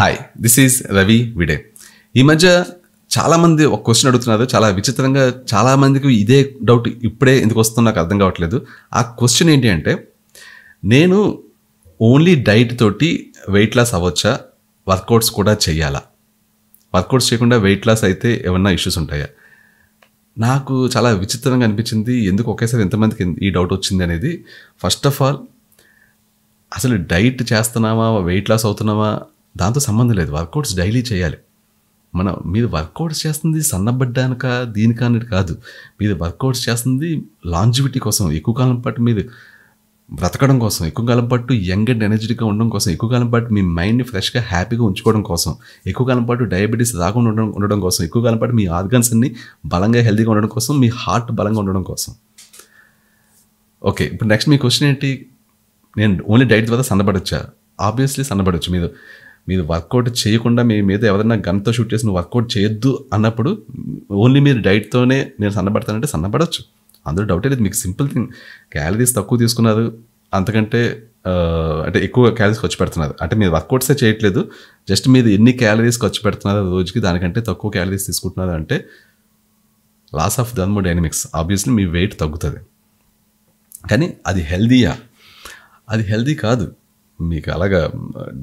hi this is Ravi విడే ఈ మధ్య చాలామంది ఒక క్వశ్చన్ అడుగుతున్నారు చాలా విచిత్రంగా చాలామందికి ఇదే డౌట్ ఇప్పుడే ఎందుకు వస్తుందో నాకు అర్థం కావట్లేదు ఆ క్వశ్చన్ ఏంటి అంటే నేను ఓన్లీ డైట్ తోటి వెయిట్ లాస్ అవ్వచ్చా వర్కౌట్స్ కూడా చేయాలా వర్కౌట్స్ చేయకుండా వెయిట్ లాస్ అయితే ఏమన్నా ఇష్యూస్ ఉంటాయా నాకు చాలా విచిత్రంగా అనిపించింది ఎందుకు ఒకేసారి ఎంతమందికి ఈ డౌట్ వచ్చింది అనేది ఫస్ట్ ఆఫ్ ఆల్ అసలు డైట్ చేస్తున్నామా వెయిట్ లాస్ అవుతున్నామా దాంతో సంబంధం లేదు వర్కౌట్స్ డైలీ చేయాలి మన మీరు వర్కౌట్స్ చేస్తుంది సన్నబడ్డానిక దీనికన్నట్టు కాదు మీరు వర్కౌట్స్ చేస్తుంది లాంజివిటీ కోసం ఎక్కువ కాలం పాటు మీరు బ్రతకడం కోసం ఎక్కువ కాలం పాటు యంగ్ అండ్ ఎనర్జెటిక్గా ఉండడం కోసం ఎక్కువ కాలం పాటు మీ మైండ్ని ఫ్రెష్గా హ్యాపీగా ఉంచుకోవడం కోసం ఎక్కువ కాలం పాటు డయాబెటీస్ రాకుండా ఉండడం ఉండడం కోసం ఎక్కువ కాలం పాటు మీ ఆర్గన్స్ అన్ని బలంగా హెల్తీగా ఉండడం కోసం మీ హార్ట్ బలంగా ఉండడం కోసం ఓకే ఇప్పుడు నెక్స్ట్ మీ క్వశ్చన్ ఏంటి నేను ఓన్లీ డైట్ ద్వారా సన్నబడొచ్చా ఆబ్వియస్లీ సన్నబడొచ్చు మీరు మీరు వర్కౌట్ చేయకుండా మీ మీద ఎవరైనా గన్తో షూట్ చేసి నువ్వు వర్కౌట్ చేయొద్దు అన్నప్పుడు ఓన్లీ మీరు డైట్తోనే నేను సన్నబడతానంటే సన్నబడవచ్చు అందులో డౌటే లేదు మీకు సింపుల్ థింగ్ క్యాలరీస్ తక్కువ తీసుకున్నారు అంతకంటే అంటే ఎక్కువ క్యాలరీస్ ఖర్చు పెడుతున్నారు అంటే మీరు వర్కౌట్సే చేయట్లేదు జస్ట్ మీరు ఎన్ని క్యాలరీస్ ఖర్చు పెడుతున్నారు రోజుకి దానికంటే తక్కువ క్యాలరీస్ తీసుకుంటున్నారు అంటే లాస్ ఆఫ్ డైనమిక్స్ ఆబ్వియస్లీ మీ వెయిట్ తగ్గుతుంది కానీ అది హెల్దీయా అది హెల్దీ కాదు మీకు అలాగా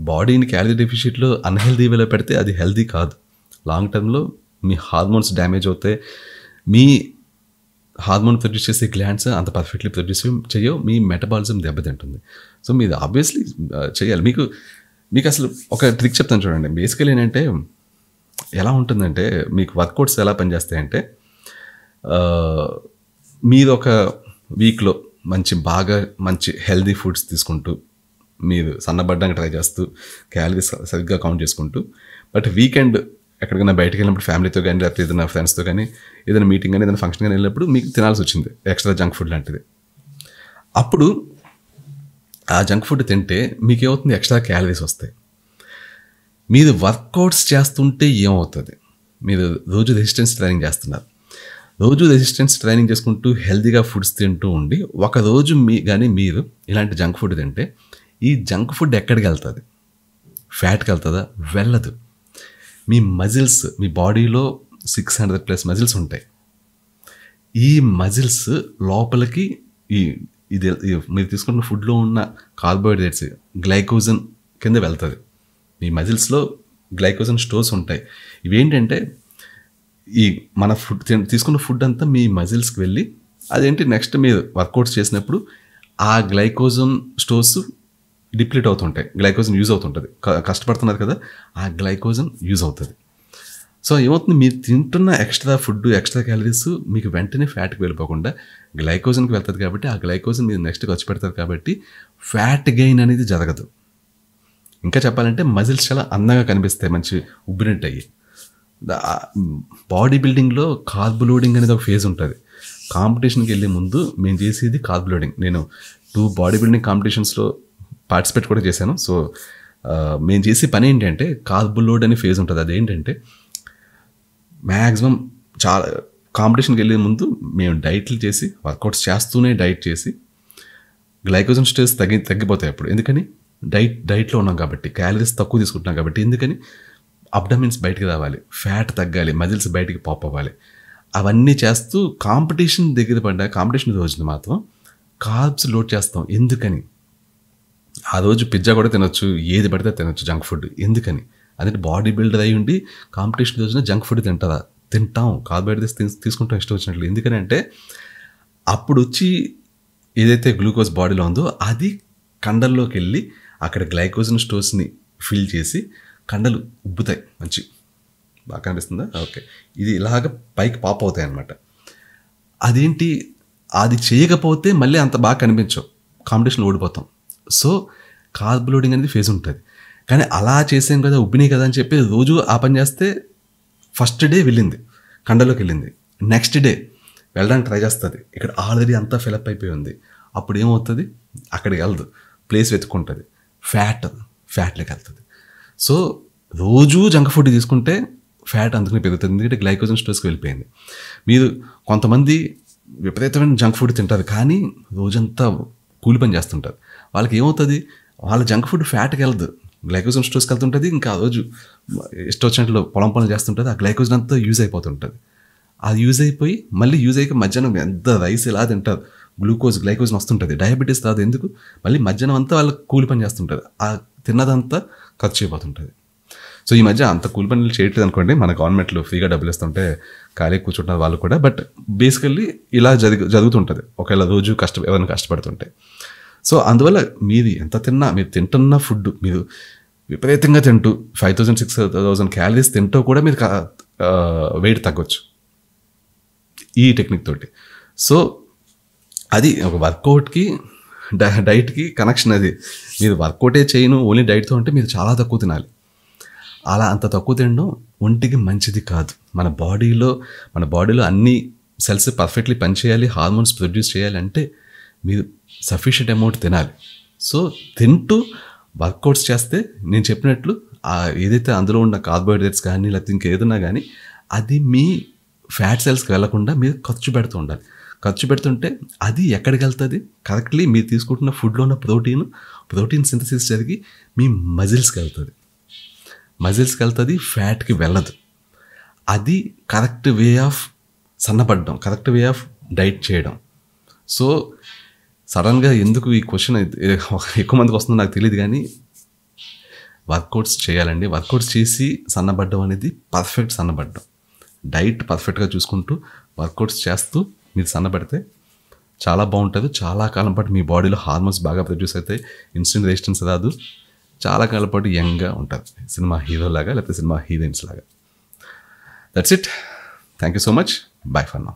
బాడీని క్యాలరీ డెఫిషియట్లో అన్హెల్దీ వేలో పెడితే అది హెల్దీ కాదు లాంగ్ టర్మ్లో మీ హార్మోన్స్ డ్యామేజ్ అవుతాయి మీ హార్మోన్ ప్రొడ్యూస్ చేసే గ్లాండ్స్ అంత పర్ఫెక్ట్లీ ప్రొడ్యూస్ చేయవు మీ మెటబాలిజం దెబ్బతింటుంది సో మీరు ఆబ్వియస్లీ చేయాలి మీకు మీకు అసలు ఒక ట్రిక్ చెప్తాను చూడండి బేసికల్ ఏంటంటే ఎలా ఉంటుందంటే మీకు వర్కౌట్స్ ఎలా పనిచేస్తాయంటే మీరు ఒక వీక్లో మంచి బాగా మంచి హెల్దీ ఫుడ్స్ తీసుకుంటూ మీరు సన్నబడ్డానికి ట్రై చేస్తూ క్యాలరీస్ సరిగ్గా కౌంట్ చేసుకుంటూ బట్ వీకెండ్ ఎక్కడికైనా బయటకు వెళ్ళినప్పుడు ఫ్యామిలీతో కానీ లేకపోతే ఏదైనా ఫ్రెండ్స్తో కానీ ఏదైనా మీటింగ్ కానీ ఏదైనా ఫంక్షన్ కానీ వెళ్ళినప్పుడు మీకు తినాల్సి వచ్చింది ఎక్స్ట్రా జంక్ ఫుడ్ లాంటిది అప్పుడు ఆ జంక్ ఫుడ్ తింటే మీకేమవుతుంది ఎక్స్ట్రా క్యాలరీస్ వస్తాయి మీరు వర్కౌట్స్ చేస్తుంటే ఏమవుతుంది మీరు రోజు రెసిస్టెన్స్ ట్రైనింగ్ చేస్తున్నారు రోజు రెసిస్టెన్స్ ట్రైనింగ్ చేసుకుంటూ హెల్తీగా ఫుడ్స్ తింటూ ఉండి ఒకరోజు మీ కానీ మీరు ఇలాంటి జంక్ ఫుడ్ తింటే ఈ జంక్ ఫుడ్ ఎక్కడికి వెళ్తుంది ఫ్యాట్కి వెళ్తుందా వెళ్ళదు మీ మజిల్స్ మీ బాడీలో సిక్స్ హండ్రెడ్ ప్లస్ మజిల్స్ ఉంటాయి ఈ మజిల్స్ లోపలికి ఈ ఇది మీరు తీసుకున్న ఫుడ్లో ఉన్న కార్బోహైడ్రేట్స్ గ్లైకోజన్ కింద వెళ్తుంది మీ మజిల్స్లో గ్లైకోజన్ స్టోర్స్ ఉంటాయి ఇవేంటంటే ఈ మన ఫుడ్ తీసుకున్న ఫుడ్ అంతా మీ మజిల్స్కి వెళ్ళి అదేంటి నెక్స్ట్ మీరు వర్కౌట్స్ చేసినప్పుడు ఆ గ్లైకోజన్ స్టోర్స్ డిప్లీట్ అవుతుంటాయి గ్లైకోజన్ యూజ్ అవుతుంటుంది కష్టపడుతున్నారు కదా ఆ గ్లైకోజన్ యూజ్ అవుతుంది సో ఏమవుతుంది మీరు తింటున్న ఎక్స్ట్రా ఫుడ్ ఎక్స్ట్రా క్యాలరీస్ మీకు వెంటనే ఫ్యాట్కి వెళ్ళిపోకుండా గ్లైకోజన్కి వెళ్తుంది కాబట్టి ఆ గ్లైకోజన్ మీరు నెక్స్ట్ ఖర్చు పెడతారు కాబట్టి ఫ్యాట్ గెయిన్ అనేది జరగదు ఇంకా చెప్పాలంటే మజిల్స్ చాలా అందంగా కనిపిస్తాయి మంచి ఉబ్బినట్టు అయ్యి బాడీ బిల్డింగ్లో కార్బ్ లోడింగ్ అనేది ఒక ఫేజ్ ఉంటుంది కాంపిటీషన్కి వెళ్ళే ముందు మేము చేసేది కార్బ్ లోడింగ్ నేను టూ బాడీ బిల్డింగ్ కాంపిటీషన్స్లో పార్టిసిపేట్ కూడా చేశాను సో మేము చేసే పని ఏంటంటే కార్ బుల్లోడ్ అనే ఫేజ్ ఉంటుంది అదేంటంటే మ్యాక్సిమం చాలా కాంపిటీషన్కి వెళ్ళే ముందు మేము డైట్లు చేసి వర్కౌట్స్ చేస్తూనే డైట్ చేసి గ్లైకోజన్ స్టేజ్ తగ్గి తగ్గిపోతాయి అప్పుడు ఎందుకని డైట్ డైట్లో ఉన్నాం కాబట్టి క్యాలరీస్ తక్కువ తీసుకుంటున్నాం కాబట్టి ఎందుకని అబ్డమిన్స్ బయటికి రావాలి ఫ్యాట్ తగ్గాలి మజిల్స్ బయటికి పాప్ అవ్వాలి అవన్నీ చేస్తూ కాంపిటీషన్ దగ్గర పడ్డా కాంపిటీషన్ రోజున మాత్రం కార్బ్స్ లోడ్ చేస్తాం ఎందుకని ఆ రోజు పిజ్జా కూడా తినొచ్చు ఏది పడితే తినొచ్చు జంక్ ఫుడ్ ఎందుకని అదే బాడీ బిల్డర్ అయి ఉండి కాంపిటీషన్ రోజున జంక్ ఫుడ్ తింటారా తింటాం కార్బోహైడ్రేట్స్ తీసుకుంటాం ఇష్టం వచ్చినట్లు ఎందుకని అంటే అప్పుడు వచ్చి ఏదైతే గ్లూకోజ్ బాడీలో ఉందో అది కండల్లోకి వెళ్ళి అక్కడ గ్లైకోజన్ స్టోర్స్ని ఫిల్ చేసి కండలు ఉబ్బుతాయి మంచి బాగా కనిపిస్తుందా ఓకే ఇది ఇలాగ పైకి పాప్ అవుతాయి అనమాట అదేంటి అది చేయకపోతే మళ్ళీ అంత బాగా కనిపించవు కాంపిటీషన్ ఓడిపోతాం సో కార్ బ్లోడింగ్ అనేది ఫేస్ ఉంటుంది కానీ అలా చేసాం కదా ఉబ్బినాయి కదా అని చెప్పి రోజు ఆ పని చేస్తే ఫస్ట్ డే వెళ్ళింది కండలోకి వెళ్ళింది నెక్స్ట్ డే వెళ్ళడానికి ట్రై చేస్తుంది ఇక్కడ ఆల్రెడీ అంతా ఫిలప్ అయిపోయి ఉంది అప్పుడు ఏమవుతుంది అక్కడికి వెళ్ళదు ప్లేస్ వెతుక్కుంటుంది ఫ్యాట్ ఫ్యాట్లోకి వెళ్తుంది సో రోజూ జంక్ ఫుడ్ తీసుకుంటే ఫ్యాట్ అందుకని పెరుగుతుంది ఎందుకంటే గ్లైకోజన్ స్టోర్స్కి వెళ్ళిపోయింది మీరు కొంతమంది విపరీతమైన జంక్ ఫుడ్ తింటారు కానీ రోజంతా కూలి పని చేస్తుంటారు వాళ్ళకి ఏమవుతుంది వాళ్ళ జంక్ ఫుడ్ ఫ్యాట్కి వెళ్ళదు గ్లైకోజన్ స్టోర్స్కి వెళ్తుంటుంది ఇంకా ఆ రోజు ఇష్టం వచ్చినట్లు పొలం పనులు చేస్తుంటుంది ఆ గ్లైకోజన్ అంతా యూజ్ అయిపోతుంటుంది అది యూజ్ అయిపోయి మళ్ళీ యూజ్ అయ్యి మధ్యాహ్నం ఎంత రైస్ ఇలా తింటారు గ్లూకోజ్ గ్లైకోజ్ వస్తుంటుంది డయాబెటీస్ రాదు ఎందుకు మళ్ళీ మధ్యాహ్నం అంతా వాళ్ళకి కూలి పని చేస్తుంటారు ఆ తిన్నదంతా ఖర్చు అయిపోతుంటుంది సో ఈ మధ్య అంత కూలి పనులు చేయట్లేదు అనుకోండి మన గవర్నమెంట్లు ఫ్రీగా డబ్బులు ఇస్తుంటే ఖాళీ కూర్చుంటారు వాళ్ళు కూడా బట్ బేసికల్లీ ఇలా జరుగు జరుగుతుంటుంది ఒకవేళ రోజు కష్ట ఎవరైనా కష్టపడుతుంటే సో అందువల్ల మీది ఎంత తిన్నా మీరు తింటున్న ఫుడ్ మీరు విపరీతంగా తింటూ five thousand six thousand calories తింటూ కూడా మీరు వెయిట్ తగ్గొచ్చు ఈ టెక్నిక్ తోటి సో అది ఒక వర్కౌట్కి డైట్కి కనెక్షన్ అది మీరు వర్కౌటే చేయను ఓన్లీ డైట్తో ఉంటే మీరు చాలా తక్కువ తినాలి అలా అంత తక్కువ తినడం ఒంటికి మంచిది కాదు మన బాడీలో మన బాడీలో అన్ని సెల్స్ పర్ఫెక్ట్లీ పనిచేయాలి హార్మోన్స్ ప్రొడ్యూస్ చేయాలంటే మీరు సఫిషియంట్ అమౌంట్ తినాలి సో తింటూ వర్కౌట్స్ చేస్తే నేను చెప్పినట్లు ఏదైతే అందులో ఉన్న కార్బోహైడ్రేట్స్ కానీ లేకపోతే ఇంకేదన్నా కానీ అది మీ ఫ్యాట్ సెల్స్కి వెళ్లకుండా మీరు ఖర్చు పెడుతూ ఉండాలి ఖర్చు పెడుతుంటే అది ఎక్కడికి వెళ్తుంది కరెక్ట్లీ మీరు తీసుకుంటున్న ఫుడ్లో ఉన్న ప్రోటీన్ ప్రోటీన్ సింథసిస్ జరిగి మీ మజిల్స్కి వెళ్తుంది మజిల్స్కి వెళ్తుంది ఫ్యాట్కి వెళ్ళదు అది కరెక్ట్ వే ఆఫ్ సన్నపడడం కరెక్ట్ వే ఆఫ్ డైట్ చేయడం సో సడన్గా ఎందుకు ఈ క్వశ్చన్ ఎక్కువ మందికి వస్తుందో నాకు తెలియదు కానీ వర్కౌట్స్ చేయాలండి వర్కౌట్స్ చేసి సన్నబడ్డం అనేది పర్ఫెక్ట్ సన్నబడ్డం డైట్ పర్ఫెక్ట్గా చూసుకుంటూ వర్కౌట్స్ చేస్తూ మీరు సన్నబడితే చాలా బాగుంటుంది చాలా కాలం పాటు మీ బాడీలో హార్మోన్స్ బాగా ప్రొడ్యూస్ అవుతాయి ఇన్సులిన్ రెసిస్టెన్స్ రాదు చాలా కాలం పాటు యంగ్గా ఉంటుంది సినిమా హీరో లాగా లేకపోతే సినిమా హీరోయిన్స్ లాగా that's it thank you so much bye for నా